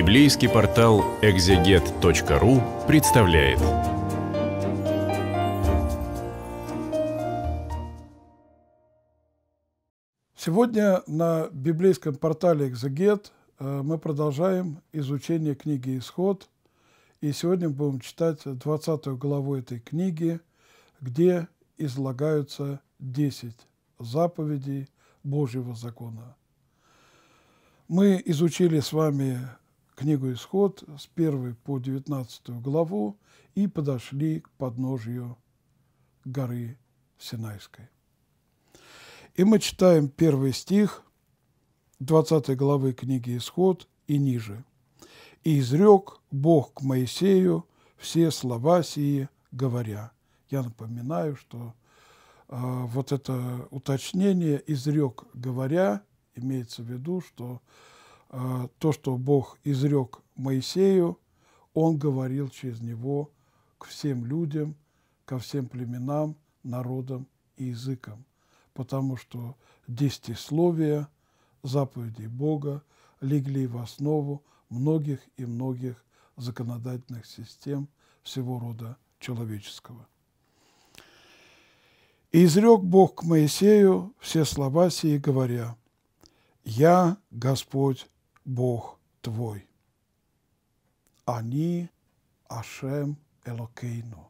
Библейский портал экзегет.ру представляет. Сегодня на библейском портале «Экзегет» э, мы продолжаем изучение книги «Исход». И сегодня будем читать 20 главу этой книги, где излагаются 10 заповедей Божьего закона. Мы изучили с вами книгу «Исход» с 1 по 19 главу и подошли к подножию горы Синайской. И мы читаем первый стих 20 главы книги «Исход» и ниже. «И изрек Бог к Моисею все слова сии, говоря». Я напоминаю, что э, вот это уточнение «изрек говоря» имеется в виду, что а, то, что Бог изрек Моисею, он говорил через него к всем людям, ко всем племенам, народам и языкам, потому что десятисловия заповедей Бога легли в основу многих и многих законодательных систем всего рода человеческого. «И изрек Бог к Моисею все слова сии, говоря, «Я Господь Бог твой. Они Ашем Элокейну.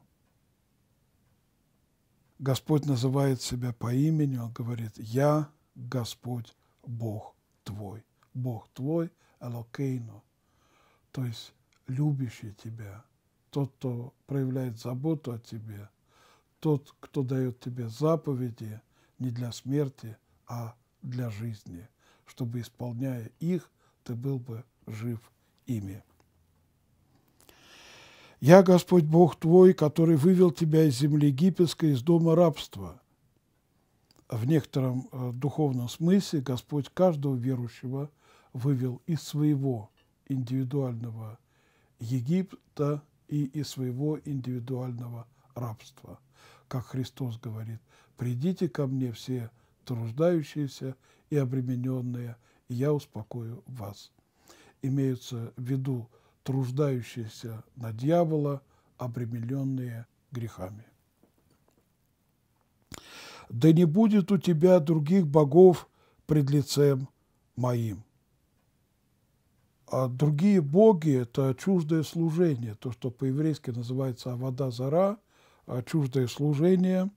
Господь называет себя по имени, Он говорит, «Я Господь Бог твой». Бог твой Элокейну, то есть любящий тебя, тот, кто проявляет заботу о тебе, тот, кто дает тебе заповеди не для смерти, а для жизни, чтобы, исполняя их, ты был бы жив ими. Я Господь Бог твой, который вывел тебя из земли египетской, из дома рабства. В некотором э, духовном смысле Господь каждого верующего вывел из своего индивидуального Египта и из своего индивидуального рабства. Как Христос говорит, «Придите ко мне все труждающиеся и обремененные, я успокою вас. Имеются в виду труждающиеся на дьявола, обремененные грехами. Да не будет у тебя других богов пред лицем моим. А другие боги – это чуждое служение, то, что по-еврейски называется «авода зара», а чуждое служение.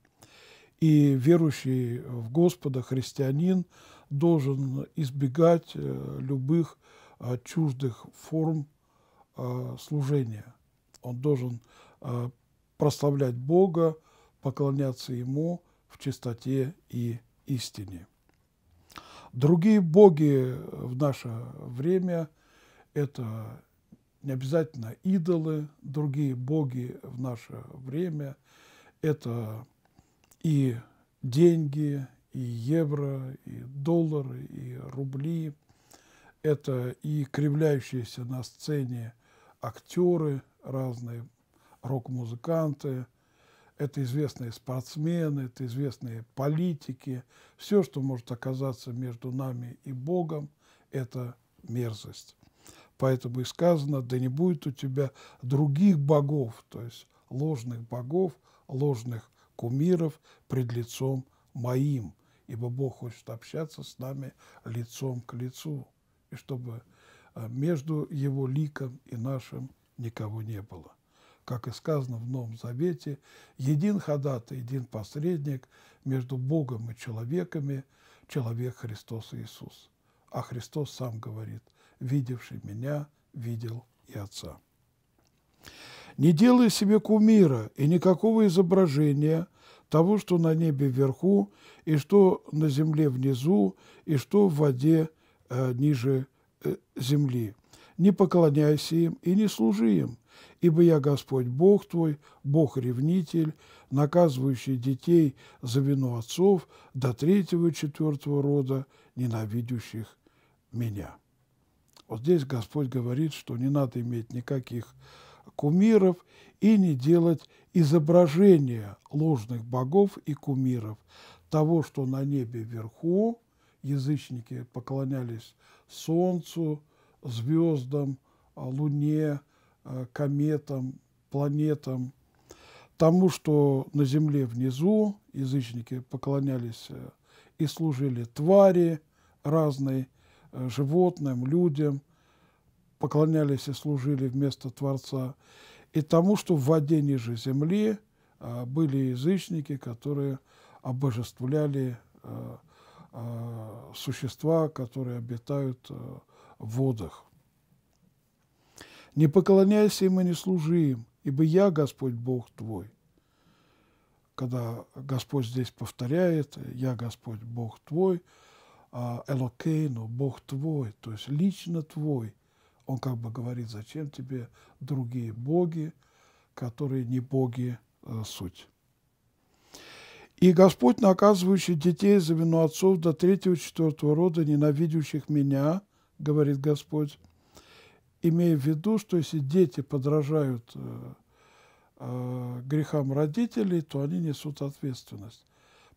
И верующий в Господа христианин – должен избегать э, любых а, чуждых форм а, служения. Он должен а, прославлять Бога, поклоняться Ему в чистоте и истине. Другие боги в наше время – это не обязательно идолы, другие боги в наше время – это и деньги, и евро, и доллары, и рубли. Это и кривляющиеся на сцене актеры, разные рок-музыканты, это известные спортсмены, это известные политики. Все, что может оказаться между нами и Богом, это мерзость. Поэтому и сказано, да не будет у тебя других богов, то есть ложных богов, ложных кумиров пред лицом моим, ибо Бог хочет общаться с нами лицом к лицу, и чтобы э, между Его ликом и нашим никого не было. Как и сказано в Новом Завете, един ходатай, един посредник между Богом и человеками, человек Христос Иисус. А Христос сам говорит, видевший меня, видел и Отца. Не делай себе кумира и никакого изображения – того, что на небе вверху, и что на земле внизу, и что в воде э, ниже э, земли. Не поклоняйся им и не служи им, ибо я Господь Бог твой, Бог-ревнитель, наказывающий детей за вину отцов до третьего и четвертого рода, ненавидящих меня». Вот здесь Господь говорит, что не надо иметь никаких кумиров и не делать изображение ложных богов и кумиров, того, что на небе вверху язычники поклонялись солнцу, звездам, а, луне, а, кометам, планетам, тому, что на земле внизу язычники поклонялись э, и служили твари разные, э, животным, людям, поклонялись и служили вместо Творца, и тому, что в воде ниже земли а, были язычники, которые обожествляли а, а, существа, которые обитают в водах. «Не поклоняйся им и не служи им, ибо я Господь Бог твой». Когда Господь здесь повторяет «Я Господь Бог твой», Элокейну, Бог твой, то есть лично твой, он как бы говорит, зачем тебе другие боги, которые не боги э, суть. И Господь, наказывающий детей за вину отцов до третьего, четвертого рода, ненавидящих меня, говорит Господь, имея в виду, что если дети подражают э, э, грехам родителей, то они несут ответственность.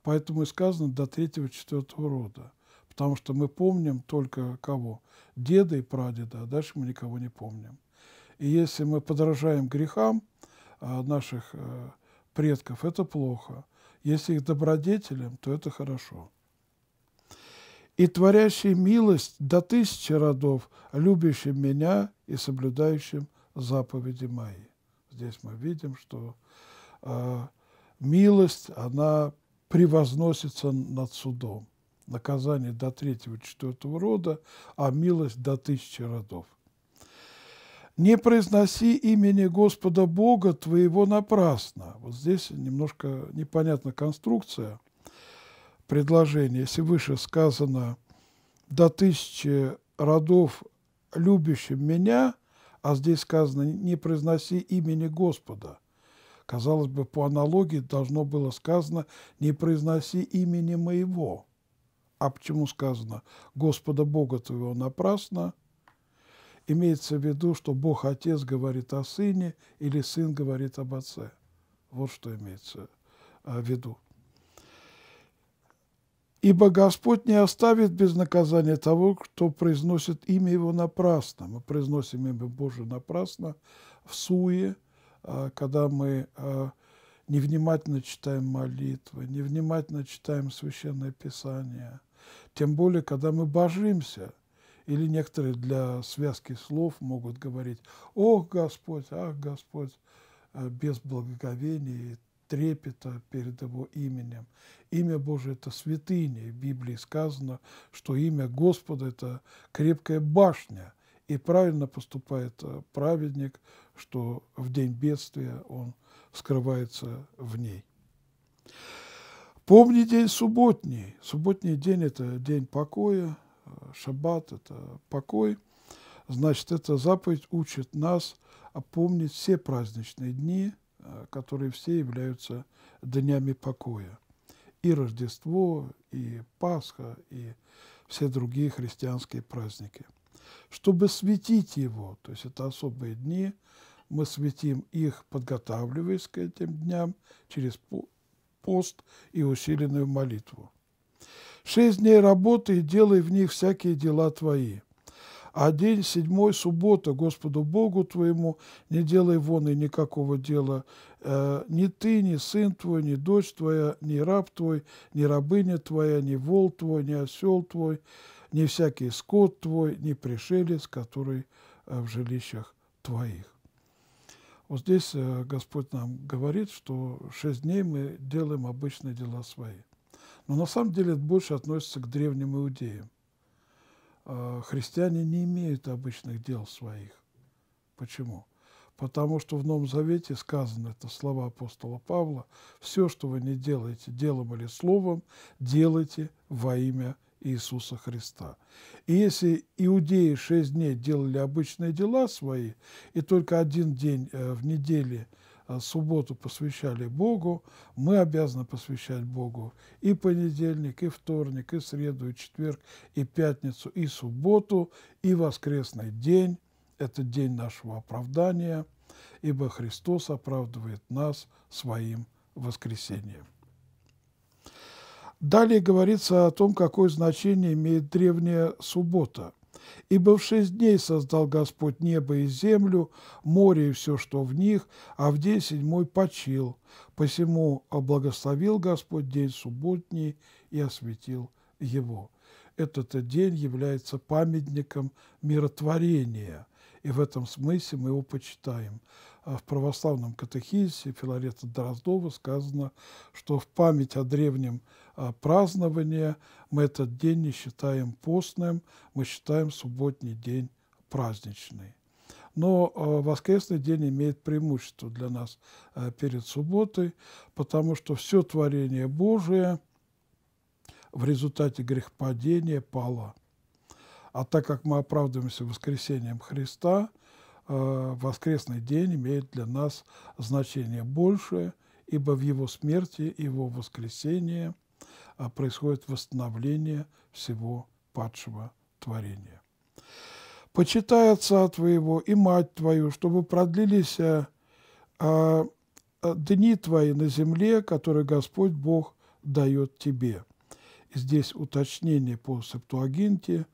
Поэтому и сказано до третьего, четвертого рода. Потому что мы помним только кого? Деда и прадеда, а дальше мы никого не помним. И если мы подражаем грехам э, наших э, предков, это плохо. Если их добродетелям, то это хорошо. И творящий милость до тысячи родов, любящим меня и соблюдающим заповеди мои. Здесь мы видим, что э, милость, она превозносится над судом наказание до третьего, четвертого рода, а милость до тысячи родов. Не произноси имени Господа Бога твоего напрасно. Вот здесь немножко непонятна конструкция предложения. Если выше сказано до тысячи родов любящим меня, а здесь сказано не произноси имени Господа. Казалось бы, по аналогии должно было сказано не произноси имени моего а почему сказано «Господа Бога твоего напрасно», имеется в виду, что Бог Отец говорит о Сыне или Сын говорит об Отце. Вот что имеется а, в виду. Ибо Господь не оставит без наказания того, кто произносит имя Его напрасно. Мы произносим имя Божие напрасно в суе, а, когда мы а, невнимательно читаем молитвы, невнимательно читаем Священное Писание – тем более, когда мы божимся, или некоторые для связки слов могут говорить «Ох, Господь, ах, Господь», э, без благоговения и трепета перед Его именем. Имя Божие – это святыня. В Библии сказано, что имя Господа – это крепкая башня. И правильно поступает э, праведник, что в день бедствия он скрывается в ней. Помни день субботний. Субботний день – это день покоя, шаббат – это покой. Значит, эта заповедь учит нас помнить все праздничные дни, которые все являются днями покоя. И Рождество, и Пасха, и все другие христианские праздники. Чтобы светить его, то есть это особые дни, мы светим их, подготавливаясь к этим дням через пост и усиленную молитву. Шесть дней работы и делай в них всякие дела твои. А день седьмой – суббота, Господу Богу твоему, не делай вон и никакого дела. Э, ни ты, ни сын твой, ни дочь твоя, ни раб твой, ни рабыня твоя, ни вол твой, ни осел твой, ни всякий скот твой, ни пришелец, который э, в жилищах твоих. Вот здесь э, Господь нам говорит, что шесть дней мы делаем обычные дела свои. Но на самом деле это больше относится к древним иудеям. А христиане не имеют обычных дел своих. Почему? Потому что в Новом Завете сказано, это слова апостола Павла, «Все, что вы не делаете делом или словом, делайте во имя Иисуса Христа. И если иудеи шесть дней делали обычные дела свои, и только один день э, в неделе э, субботу посвящали Богу, мы обязаны посвящать Богу и понедельник, и вторник, и среду, и четверг, и пятницу, и субботу, и воскресный день. Это день нашего оправдания, ибо Христос оправдывает нас своим воскресением. Далее говорится о том, какое значение имеет древняя суббота. «Ибо в шесть дней создал Господь небо и землю, море и все, что в них, а в день седьмой почил. Посему благословил Господь день субботний и осветил его». Этот день является памятником миротворения, и в этом смысле мы его почитаем – а в православном катехизисе Филарета Дроздова сказано, что в память о древнем а, праздновании мы этот день не считаем постным, мы считаем субботний день праздничный. Но а, воскресный день имеет преимущество для нас перед субботой, потому что все творение Божие в результате грехопадения пало. А так как мы оправдываемся воскресением Христа – Э, воскресный день имеет для нас значение большее, ибо в его смерти, его воскресении а, происходит восстановление всего падшего творения. «Почитай отца твоего и мать твою, чтобы продлились э, э, дни твои на земле, которые Господь Бог дает тебе». Здесь уточнение по Септуагинте,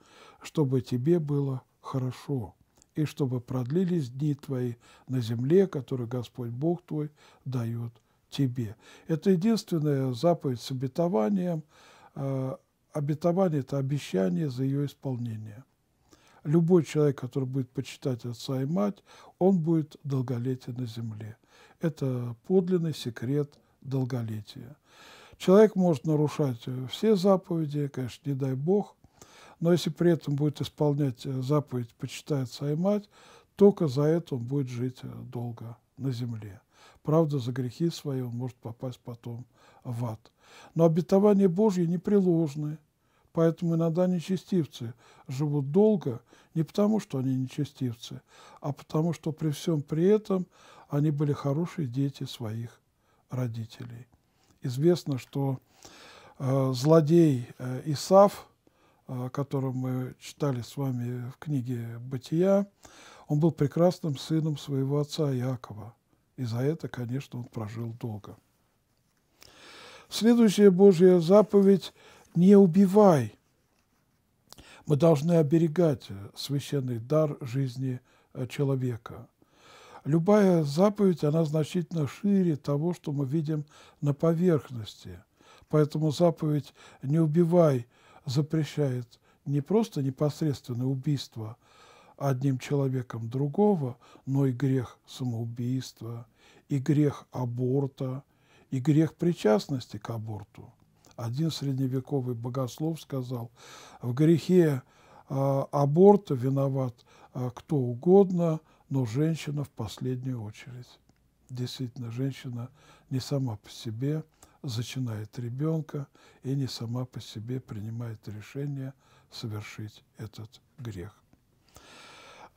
чтобы тебе было хорошо – и чтобы продлились дни твои на земле, которую Господь Бог твой дает тебе. Это единственная заповедь с обетованием. А, обетование – это обещание за ее исполнение. Любой человек, который будет почитать отца и мать, он будет долголетие на земле. Это подлинный секрет долголетия. Человек может нарушать все заповеди, конечно, не дай Бог, но если при этом будет исполнять э, заповедь «почитает свою мать», только за это он будет жить э, долго на земле. Правда, за грехи свои он может попасть потом в ад. Но обетования Божьи непреложны, поэтому иногда нечестивцы живут долго не потому, что они нечестивцы, а потому, что при всем при этом они были хорошие дети своих родителей. Известно, что э, злодей Исав – о мы читали с вами в книге «Бытия», он был прекрасным сыном своего отца Иакова. И за это, конечно, он прожил долго. Следующая Божья заповедь – не убивай. Мы должны оберегать э, священный дар жизни э, человека. Любая заповедь, она значительно шире того, что мы видим на поверхности. Поэтому заповедь «не убивай» запрещает не просто непосредственное убийство одним человеком другого, но и грех самоубийства, и грех аборта, и грех причастности к аборту. Один средневековый богослов сказал, в грехе а, аборта виноват а, кто угодно, но женщина в последнюю очередь. Действительно, женщина не сама по себе, зачинает ребенка и не сама по себе принимает решение совершить этот грех.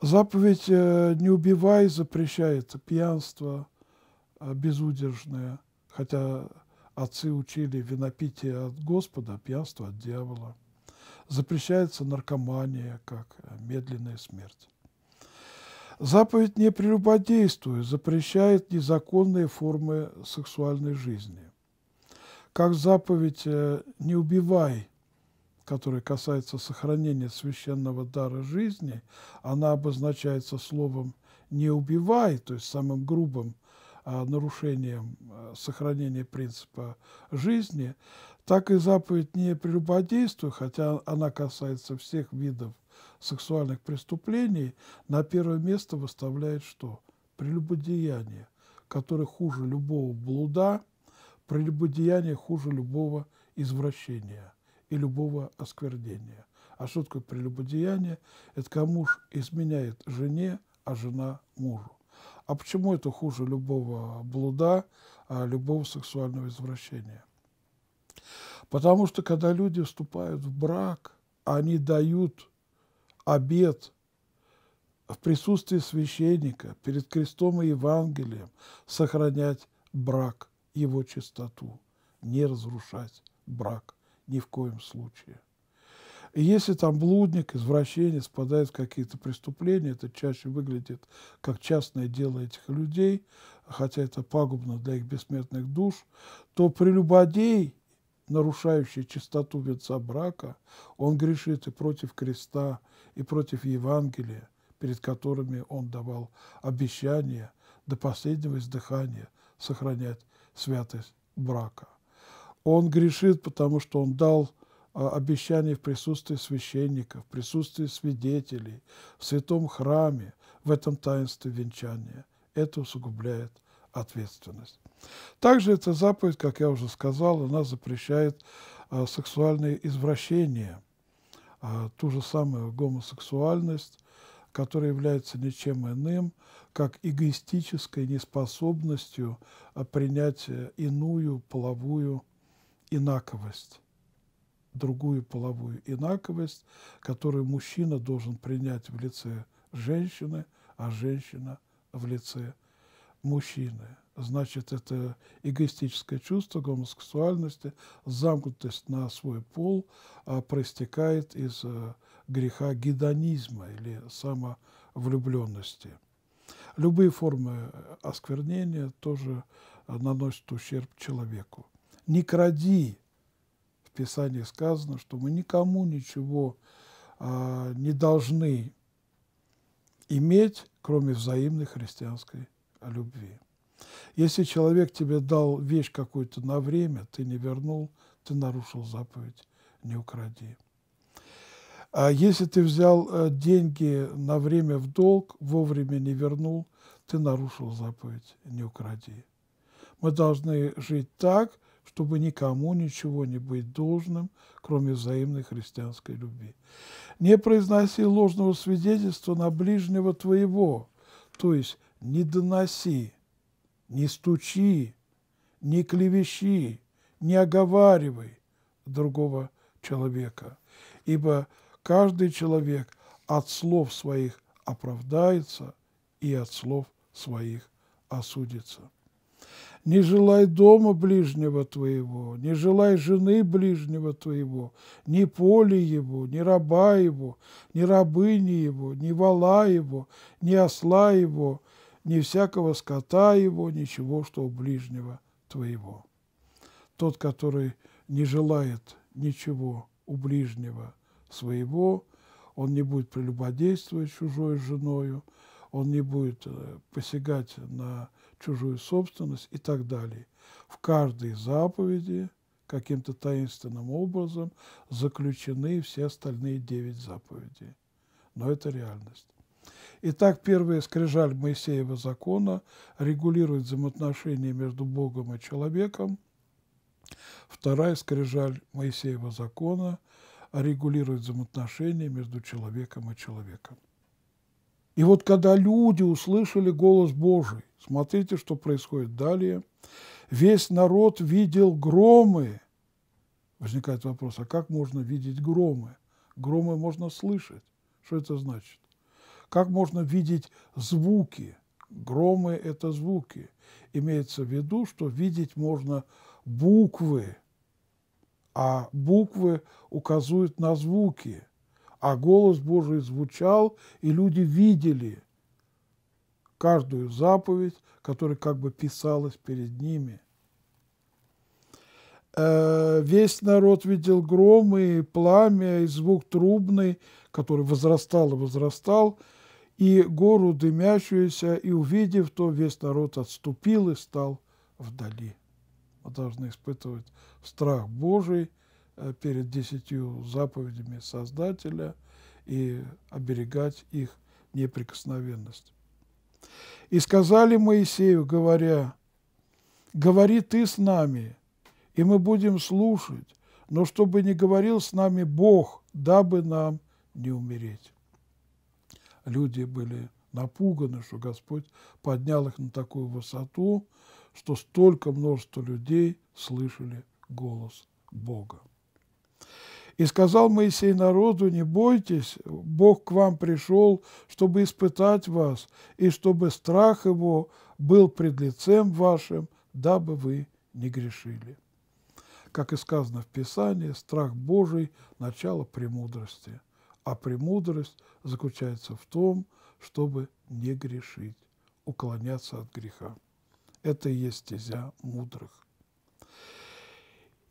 Заповедь э, «не убивай» запрещает пьянство э, безудержное, хотя отцы учили винопитие от Господа, а пьянство от дьявола. Запрещается наркомания, как э, медленная смерть. Заповедь «не прелюбодействуй» запрещает незаконные формы сексуальной жизни как заповедь э, «не убивай», которая касается сохранения священного дара жизни, она обозначается словом «не убивай», то есть самым грубым а, нарушением а, сохранения принципа жизни, так и заповедь «не прелюбодействуй», хотя она касается всех видов сексуальных преступлений, на первое место выставляет что? Прелюбодеяние, которое хуже любого блуда – Прелюбодеяние хуже любого извращения и любого осквернения. А что такое прелюбодеяние? Это когда муж изменяет жене, а жена мужу. А почему это хуже любого блуда, а любого сексуального извращения? Потому что когда люди вступают в брак, они дают обед в присутствии священника перед крестом и Евангелием сохранять брак его чистоту, не разрушать брак ни в коем случае. И если там блудник, извращенец попадает в какие-то преступления, это чаще выглядит как частное дело этих людей, хотя это пагубно для их бессмертных душ, то прелюбодей, нарушающий чистоту венца брака, он грешит и против креста, и против Евангелия, перед которыми он давал обещание до последнего издыхания сохранять святость брака. Он грешит, потому что он дал а, обещание в присутствии священника, в присутствии свидетелей, в святом храме, в этом таинстве венчания. Это усугубляет ответственность. Также эта заповедь, как я уже сказал, она запрещает а, сексуальные извращения, а, ту же самую гомосексуальность, которая является ничем иным, как эгоистической неспособностью а, принять э, иную половую инаковость другую половую инаковость, которую мужчина должен принять в лице женщины, а женщина в лице мужчины значит, это эгоистическое чувство гомосексуальности, замкнутость на свой пол а, проистекает из а, греха гедонизма или самовлюбленности. Любые формы осквернения тоже а, наносят ущерб человеку. Не кради. В Писании сказано, что мы никому ничего а, не должны иметь, кроме взаимной христианской любви. Если человек тебе дал вещь какую-то на время, ты не вернул, ты нарушил заповедь «не укради». А если ты взял э, деньги на время в долг, вовремя не вернул, ты нарушил заповедь «не укради». Мы должны жить так, чтобы никому ничего не быть должным, кроме взаимной христианской любви. Не произноси ложного свидетельства на ближнего твоего, то есть не доноси не стучи, не клевещи, не оговаривай другого человека, ибо каждый человек от слов своих оправдается и от слов своих осудится. Не желай дома ближнего твоего, не желай жены ближнего твоего, ни поле его, ни раба его, ни рабыни его, ни вала его, ни осла его, ни всякого скота его, ничего, что у ближнего твоего. Тот, который не желает ничего у ближнего своего, он не будет прелюбодействовать чужой женою, он не будет э, посягать на чужую собственность и так далее. В каждой заповеди каким-то таинственным образом заключены все остальные девять заповедей. Но это реальность. Итак, первая скрижаль Моисеева закона регулирует взаимоотношения между Богом и человеком. Вторая скрижаль Моисеева закона регулирует взаимоотношения между человеком и человеком. И вот когда люди услышали голос Божий, смотрите, что происходит далее, весь народ видел громы. Возникает вопрос, а как можно видеть громы? Громы можно слышать. Что это значит? Как можно видеть звуки? Громы – это звуки. Имеется в виду, что видеть можно буквы, а буквы указывают на звуки. А голос Божий звучал, и люди видели каждую заповедь, которая как бы писалась перед ними э, – весь народ видел громы, и пламя, и звук трубный, который возрастал и возрастал, и гору дымящуюся, и, увидев то, весь народ отступил и стал вдали. Мы должны испытывать страх Божий э, перед десятью заповедями Создателя и оберегать их неприкосновенность. «И сказали Моисею, говоря, «Говори ты с нами, и мы будем слушать, но чтобы не говорил с нами Бог, дабы нам не умереть» люди были напуганы, что Господь поднял их на такую высоту, что столько множество людей слышали голос Бога. И сказал Моисей народу, не бойтесь, Бог к вам пришел, чтобы испытать вас, и чтобы страх его был пред лицем вашим, дабы вы не грешили. Как и сказано в Писании, страх Божий – начало премудрости – а премудрость заключается в том, чтобы не грешить, уклоняться от греха. Это и есть стезя мудрых.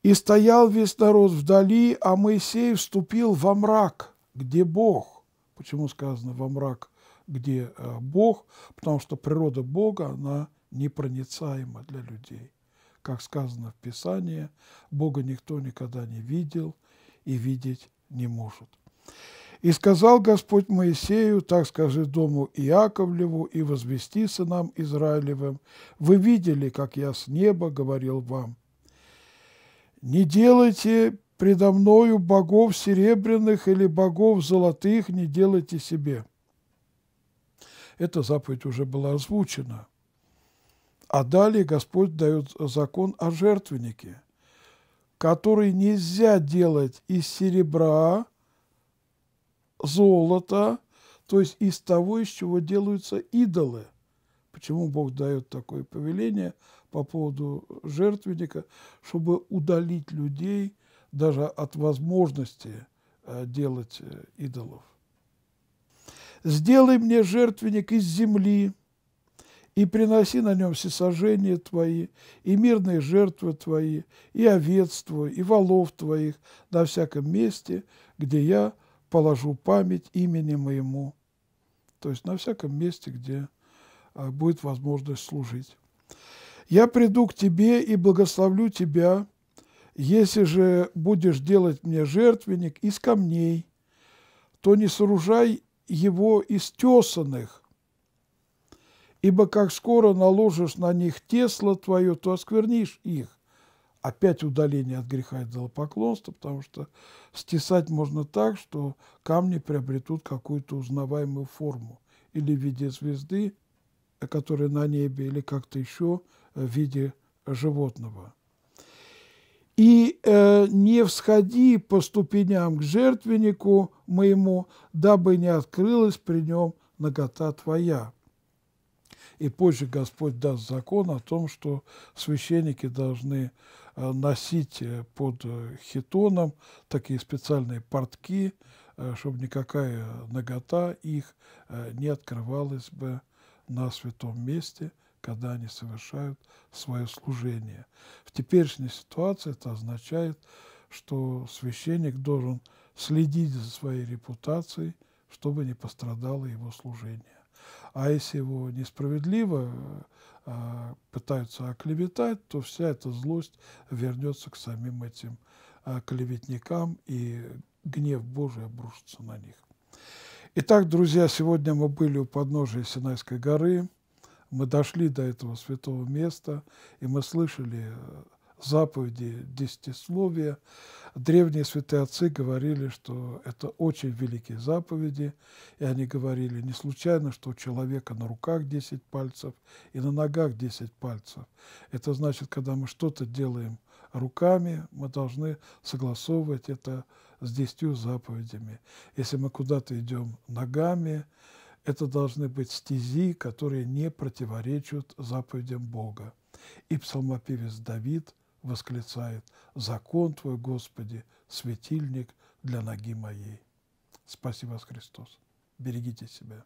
И стоял весь народ вдали, а Моисей вступил во мрак, где Бог. Почему сказано во мрак, где э, Бог? Потому что природа Бога, она непроницаема для людей. Как сказано в Писании, Бога никто никогда не видел и видеть не может. И сказал Господь Моисею, так скажи дому Иаковлеву и возвести сынам Израилевым, вы видели, как я с неба говорил вам. Не делайте предо мною богов серебряных или богов золотых, не делайте себе. Эта заповедь уже была озвучена. А далее Господь дает закон о жертвеннике, который нельзя делать из серебра, золота, то есть из того, из чего делаются идолы. Почему Бог дает такое повеление по поводу жертвенника, чтобы удалить людей даже от возможности э, делать э, идолов. «Сделай мне жертвенник из земли, и приноси на нем всесожжения твои, и мирные жертвы твои, и овец твой, и волов твоих на всяком месте, где я положу память имени моему. То есть на всяком месте, где а, будет возможность служить. Я приду к тебе и благословлю тебя, если же будешь делать мне жертвенник из камней, то не сооружай его из тесанных, ибо как скоро наложишь на них тесло твое, то осквернишь их опять удаление от греха и идолопоклонства, потому что стесать можно так, что камни приобретут какую-то узнаваемую форму или в виде звезды, которая на небе, или как-то еще в виде животного. И э, не всходи по ступеням к жертвеннику моему, дабы не открылась при нем нагота твоя. И позже Господь даст закон о том, что священники должны Э, носить э, под э, хитоном такие специальные портки, чтобы никакая нагота их не открывалась бы на святом месте, когда они совершают свое служение. В теперешней ситуации это означает, что священник должен следить за своей репутацией, чтобы не пострадало его служение. А если его несправедливо а, пытаются оклеветать, то вся эта злость вернется к самим этим а, клеветникам, и гнев Божий обрушится на них. Итак, друзья, сегодня мы были у подножия Синайской горы, мы дошли до этого святого места, и мы слышали заповеди, десятисловия. Древние святые отцы говорили, что это очень великие заповеди, и они говорили, не случайно, что у человека на руках 10 пальцев и на ногах 10 пальцев. Это значит, когда мы что-то делаем руками, мы должны согласовывать это с десятью заповедями. Если мы куда-то идем ногами, это должны быть стези, которые не противоречат заповедям Бога. И псалмопевец Давид восклицает, «Закон Твой, Господи, светильник для ноги моей». Спаси вас, Христос. Берегите себя.